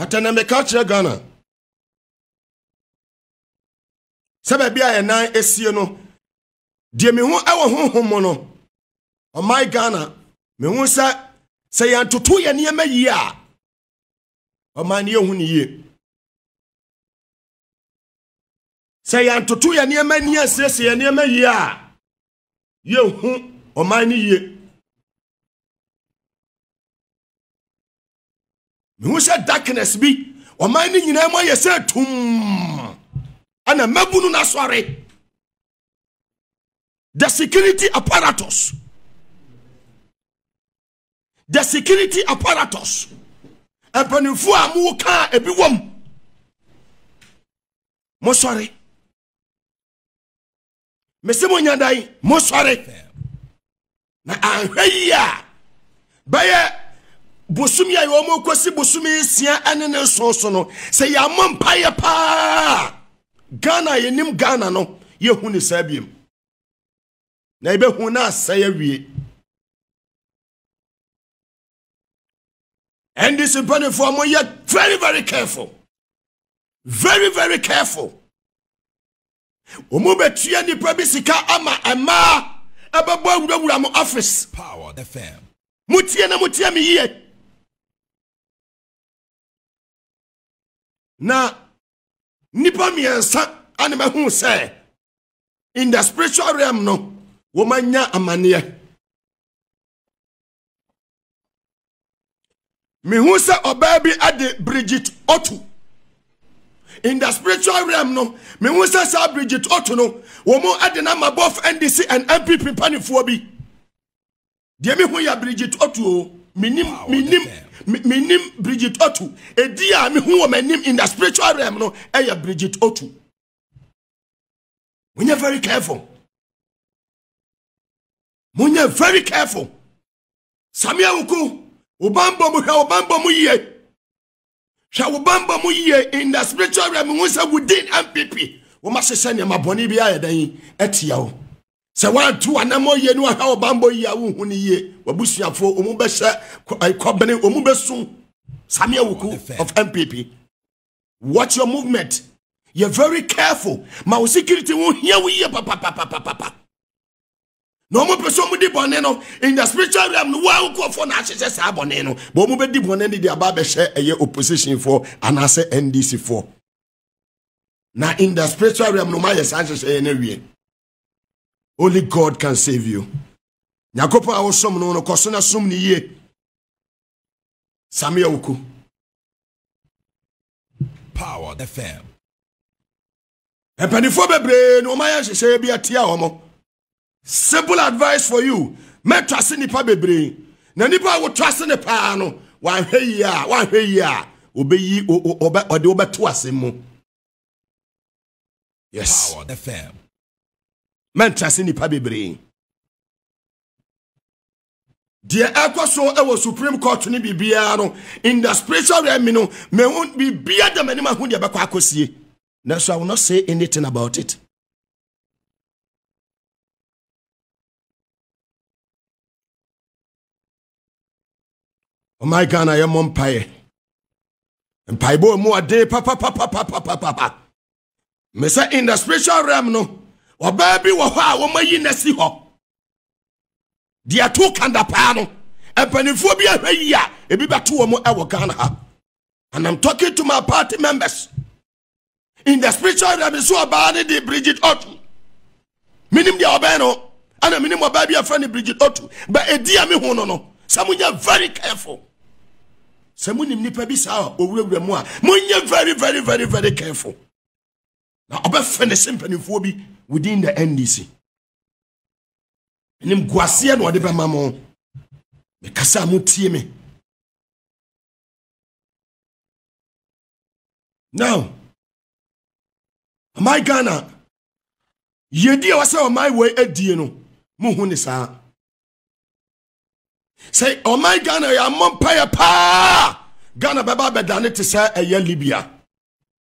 hata na meka kyerɛ ghana sɛ baabi a yɛnan esie no deɛ mehu ɛwɔ honhom mu no ɔman ghana mehu sɛ sɛ yɛntoto yɛ nneɛma yie a ɔman no yɛhu ne mehu sɛ darkness bi ɔman no nyinaa mu ayɛ sɛ tum ana mabunu no asɔre the security apparatus the security apparatus mpanimfoɔ a mowɔ kaa ebi wɔm mosɔre mese mo nya mo mosɔre na anhwɛ yi bɛyɛ bosomi a wɔn kɔsi bosomi nsia ɛne ne nson so no sɛ yɛama mpaeɛ paa ghana yɛnim ghana no yɛhu ne saa biem na yɛbɛhu no asɛe awie ndc mpanifoɔ moyɛ very very careful very very careful wɔn bɛtua nipa bi sika ama mmaa ɛbɛbɔ awurawura mo office motie na motie me yie na nnipa mmiɛnsa ane mahu sɛ in the spiritual realm no wɔmanya amanneɛ mehu sɛ ɔbaa bi ade brigit otu in the spiritual realm no mehu sɛ saa brigit otu no wɔn ade na mabof ndc and npp mpanyinfoɔ bi deɛ mehu yɛ Bridget otu o minim minim minim bridget otu edi a mehu wɔ m'anim in the spiritual realm no ɛyɛ bridget otu monyɛ very careful monyɛ very careful samia woko obanbɔ mu hwɛ obanbɔ mu yie hwɛ obanbɔ mu yie in the spiritual realm ho sɛ within npp wɔn ahyehyɛ nneɛma bɔnne bi ayɛ dɛn ɛtia o sɛ woanto anamɔ yie ne waha ɔbambɔ yie a wohu no yie wabusuafoɔ ɔmu bɛhyɛ kɔbene ɔmu bɛsum samia Wuku of mpp watch your movement You're very careful ma wo security wo hia wo yie papapapapapa na ɔmo pɛ sɛ ɔmo di bɔne no in the spiritual realm no wɔn nkurɔfoɔ na ahyehyɛ saa bɔne no bɔn ɔmo bɛ di bɔne no de aba abɛhyɛ ɛyɛ opposition foɔ anaasɛ ndc foɔ na in the spiritual realm no ɔmo ayɛ saa nhyehyɛ yɛn no wie only god can save you nyankopɔn a wosom no no kɔso na som no yie samea woku power fm mpanimfoɔ bebree no ɔmayɛ nhyehyɛeɛ bi atia wɔn simple advice for you mɛtɔ ase nipa bebree na nipa a wotɔ ase ne paa no wahwɛ yie a wahwɛ yie a obɛyi ɔde wobɛto ase mu yes power fm mɛntrase nipa bebree deɛ ɛkɔ so ɛwɔ supreme court ne biribiara no in the spiritual realm no mehu biribiara da m'anim ahu deɛ bɛkɔ akɔsie nanso i will not say anything about it ɔman ghana yɛmmɔ mpaeɛ mpaebɔ mu ɔden papapapapapapa me sɛ in the spiritual realm no ɔbaa bi wɔ hɔ a wɔmayi na si hɔ deɛ to kanda paa no mpanimfoɔ bi ahwɛ yi a ebi bɛto wɔn wɔ ghana ha and i'm talking to my party members in the spiritual realm so ɔbaa ne de bridget otu minim deɛ ɔbɛn no ɛna minim ɔbaa bi afra ne bridget otu But edi a mi ho no no sɛ mo nyɛ very careful sɛ mo nim nipa bi saa owurawura mu a mo nyɛ very very very very careful na ɔbɛfɛ ne se mpanimfoɔ bi within the ndc nim guaseɛ na ɔde bɛma mo mekasa a motie me now ɔman ghana yɛdi a wɔsɛ ɔman e wei adie no mohu ne saa sɛ ɔman ghana yɛ ammɔ mpayɛ paa ghana bɛba bɛdane te sɛ ɛyɛ libya